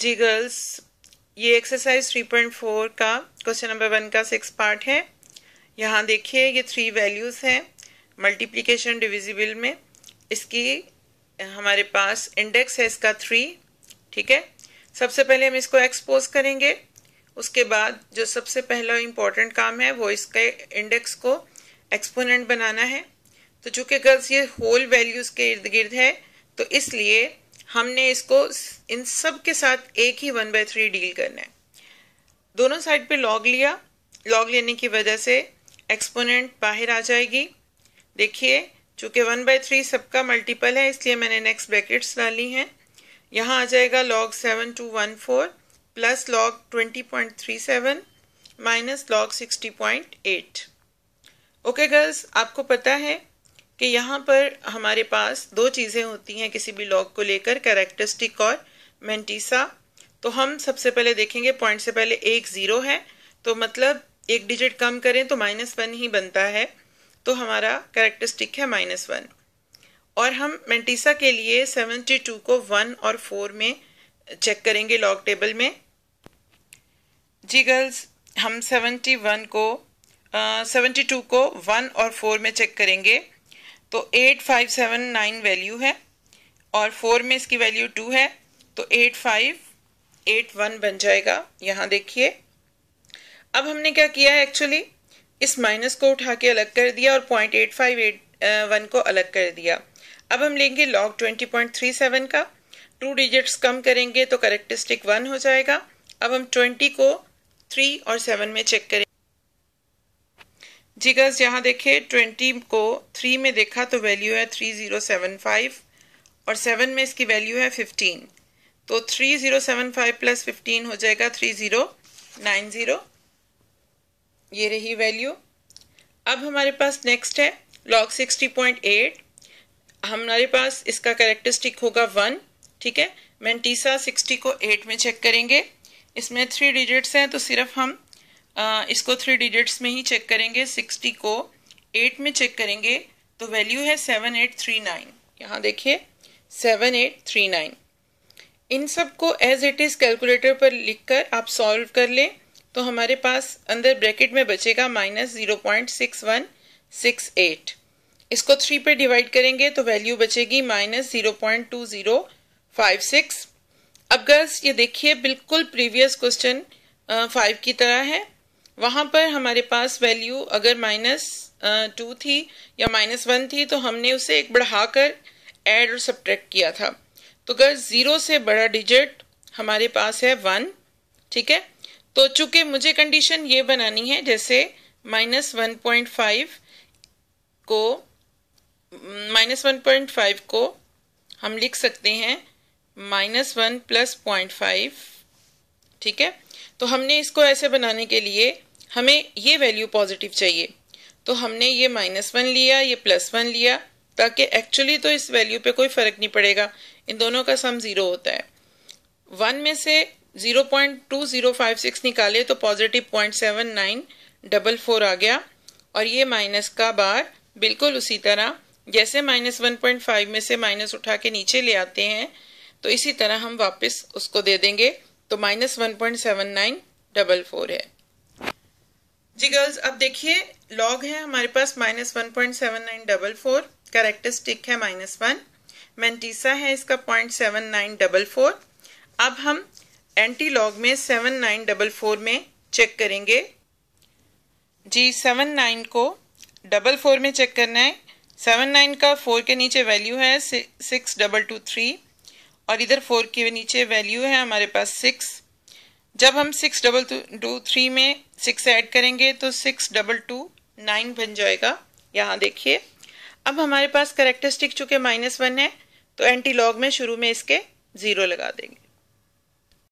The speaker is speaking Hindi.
जी गर्ल्स ये एक्सरसाइज 3.4 का क्वेश्चन नंबर वन का सिक्स पार्ट है यहाँ देखिए ये थ्री वैल्यूज़ हैं मल्टीप्लिकेशन डिविजिबल में इसकी हमारे पास इंडेक्स है इसका थ्री ठीक है सबसे पहले हम इसको एक्सपोज करेंगे उसके बाद जो सबसे पहला इम्पॉर्टेंट काम है वो इसके इंडेक्स को एक्सपोनेंट बनाना है तो चूँकि गर्ल्स ये होल वैल्यूज़ के इर्द गिर्द है तो इसलिए हमने इसको इन सब के साथ एक ही वन बाय थ्री डील करना है दोनों साइड पे लॉग लिया लॉग लेने की वजह से एक्सपोनेंट बाहर आ जाएगी देखिए चूँकि वन बाय थ्री सबका मल्टीपल है इसलिए मैंने नेक्स्ट ब्रैकेट्स डाली हैं यहाँ आ जाएगा log seven two one four plus log twenty point three seven minus log sixty point eight okay girls आपको पता है कि यहाँ पर हमारे पास दो चीज़ें होती हैं किसी भी लॉग को लेकर कैरेक्टरिस्टिक और मेंटीसा तो हम सबसे पहले देखेंगे पॉइंट से पहले एक ज़ीरो है तो मतलब एक डिजिट कम करें तो माइनस वन ही बनता है तो हमारा कैरेक्टरिस्टिक है माइनस वन और हम मैंटीसा के लिए सेवेंटी टू को वन और फोर में चेक करेंगे लॉग टेबल में जी गर्ल्स हम सेवेंटी वन को सेवेंटी टू को वन और फोर में चेक करेंगे तो eight five seven nine value है और फोर में इसकी वैल्यू टू है तो एट फाइव एट वन बन जाएगा यहाँ देखिए अब हमने क्या किया है एक्चुअली इस माइनस को उठा के अलग कर दिया और point eight five eight one को अलग कर दिया अब हम लेंगे log twenty point three seven का टू डिजिट्स कम करेंगे तो करेक्टरिस्टिक वन हो जाएगा अब हम ट्वेंटी को थ्री और सेवन में चेक करें जिगर्स यहाँ देखे ट्वेंटी को थ्री में देखा तो वैल्यू है थ्री ज़ीरो सेवन फाइव और सेवन में इसकी वैल्यू है फिफ्टीन तो three zero seven five plus fifteen हो जाएगा थ्री ज़ीरो नाइन ज़ीरो ये रही वैल्यू अब हमारे पास नेक्स्ट है लॉग सिक्सटी पॉइंट एट हमारे पास इसका करेक्टरिस्टिक होगा वन ठीक है मेंटीसा सिक्सटी को एट में चेक करेंगे इसमें थ्री डिजिट्स हैं तो सिर्फ हम इसको थ्री डिजिट्स में ही चेक करेंगे सिक्सटी को एट में चेक करेंगे तो वैल्यू है सेवन एट थ्री नाइन यहाँ देखिए सेवन एट थ्री नाइन इन सब को एज इट इज़ कैलकुलेटर पर लिखकर आप सॉल्व कर लें तो हमारे पास अंदर ब्रैकेट में बचेगा minus zero point six one six eight इसको थ्री पे डिवाइड करेंगे तो वैल्यू बचेगी minus zero point two zero five six अब गर्ल्स ये देखिए बिल्कुल प्रीवियस क्वेश्चन फाइव की तरह है वहाँ पर हमारे पास वैल्यू अगर माइनस टू थी या माइनस वन थी तो हमने उसे एक बढ़ाकर ऐड और सब्ट्रैक्ट किया था तो अगर ज़ीरो से बड़ा डिजिट हमारे पास है वन ठीक है तो चूंकि मुझे कंडीशन ये बनानी है जैसे माइनस वन पॉइंट फाइव को माइनस वन पॉइंट फाइव को हम लिख सकते हैं minus one plus point five ठीक है तो हमने इसको ऐसे बनाने के लिए हमें ये वैल्यू पॉजिटिव चाहिए तो हमने ये माइनस वन लिया ये प्लस वन लिया ताकि एक्चुअली तो इस वैल्यू पे कोई फ़र्क नहीं पड़ेगा इन दोनों का सम ज़ीरो होता है वन में से zero point two zero five six निकाले तो positive point seven nine double four आ गया और ये माइनस का बार बिल्कुल उसी तरह जैसे माइनस वन पॉइंट फाइव में से माइनस उठा के नीचे ले आते हैं तो इसी तरह हम वापस उसको दे देंगे तो minus one point seven nine double four है जी गर्ल्स अब देखिए लॉग है हमारे पास minus one point seven nine double four characteristic है माइनस वन मेंटीसा है इसका point seven nine double four अब हम एंटी लॉग में सेवन नाइन डबल फोर में चेक करेंगे जी सेवन नाइन को डबल फोर में चेक करना है सेवन नाइन का फोर के नीचे वैल्यू है सिक्स डबल टू थ्री और इधर फोर के नीचे वैल्यू है हमारे पास सिक्स जब हम सिक्स डबल टू थ्री में सिक्स ऐड करेंगे तो सिक्स डबल टू नाइन बन जाएगा यहाँ देखिए अब हमारे पास करेक्टरिस्टिक चूँकि माइनस वन है तो एंटी लॉग में शुरू में इसके ज़ीरो लगा देंगे